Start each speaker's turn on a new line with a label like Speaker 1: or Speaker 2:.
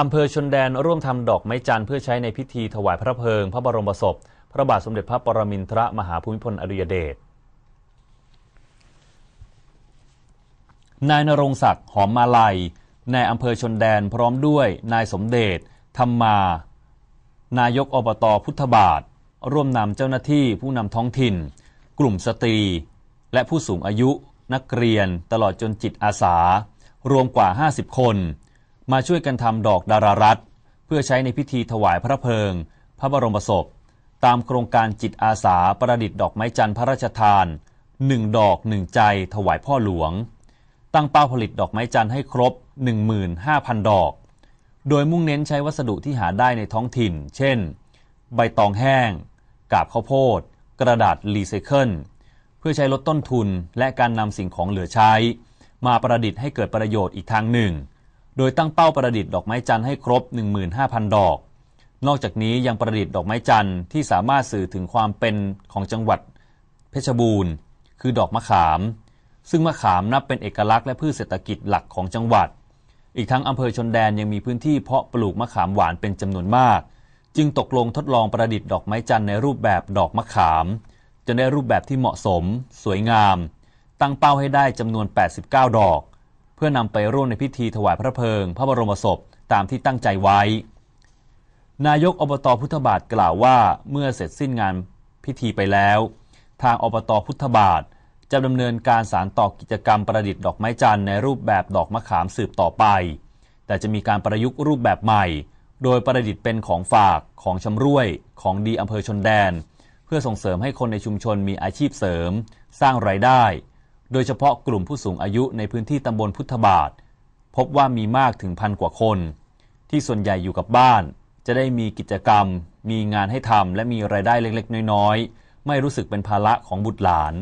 Speaker 1: อำเภอชนแดน ร่วมทำดอกไม้จันทร์เพื่อใช้ในพิธีถวายพระเพลิง พระบรมศพ พระบาทสมเด็จพระปรมินทรมหาภูมิพลอดุยเดช นายนรงศักดิ์หอมมาลัยนายอำเภอชนแดนพร้อมด้วยนายสมเดชธรรมา นายกอบตพุทธบาท ร่วมนำเจ้าหน้าที่ผู้นำท้องถิ่น กลุ่มสตรี และผู้สูงอายุนักเรียนตลอดจนจิตอาสา รวมกว่า 50 คนมาช่วยกันทำดอกดารารัตเพื่อใช้ในพิธีถวายพระเพลิง พระบรมศพ ตามโครงการจิตอาสาประดิษฐ์ดอกไม้จันทร์พระราชทานหนึ่งดอกหนึ่งใจ ถวายพ่อหลวง ตั้งเป้าผลิตดอกไม้จันทร์ให้ครบ 15,000 ดอก โดยมุ่งเน้นใช้วัสดุที่หาได้ในท้องถิ่น เช่น ใบตองแห้ง กาบข้าวโพด กระดาษรีไซเคิลเพื่อใช้ลดต้นทุนและการนำสิ่งของเหลือใช้ มาประดิษฐ์ให้เกิดประโยชน์อีกทางหนึ่งโดยตั้งเป้าประดิษฐ์ดอกไม้จันทร์ให้ครบ 15,000 ดอก นอกจากนี้ยังประดิษฐ์ดอกไม้จันทร์ที่สามารถสื่อถึงความเป็นของจังหวัดเพชรบูรณ์ คือดอกมะขาม ซึ่งมะขามนับเป็นเอกลักษณ์และพืชเศรษฐกิจหลักของจังหวัด อีกทั้งอำเภอชนแดนยังมีพื้นที่เพาะปลูกมะขามหวานเป็นจำนวนมาก จึงตกลงทดลองประดิษฐ์ดอกไม้จันทร์ในรูปแบบดอกมะขามจนได้รูปแบบที่เหมาะสม สวยงาม ตั้งเป้าให้ได้จำนวน 89 ดอกเพื่อนำไปร่วมในพิธีถวายพระเพลิง พระบรมศพ ตามที่ตั้งใจไว้ นายกอบตพุทธบาทกล่าวว่า เมื่อเสร็จสิ้นงานพิธีไปแล้ว ทางอบตพุทธบาท จะดำเนินการสารต่อกิจกรรมประดิษฐ์ดอกไม้จันทร์ในรูปแบบดอกมะขามสืบต่อไป แต่จะมีการประยุกต์รูปแบบใหม่ โดยประดิษฐ์เป็นของฝากของชำร่วยของดีอำเภอชนแดน เพื่อส่งเสริมให้คนในชุมชนมีอาชีพเสริมสร้างไรายได้โดยเฉพาะกลุ่มผู้สูงอายุในพื้นที่ตำบลพุทธบาท พบว่ามีมากถึงพันกว่าคน ที่ส่วนใหญ่อยู่กับบ้าน จะได้มีกิจกรรม มีงานให้ทำและมีไรายได้เล็กๆ น้อยๆ ไม่รู้สึกเป็นภาระของบุตรหลาน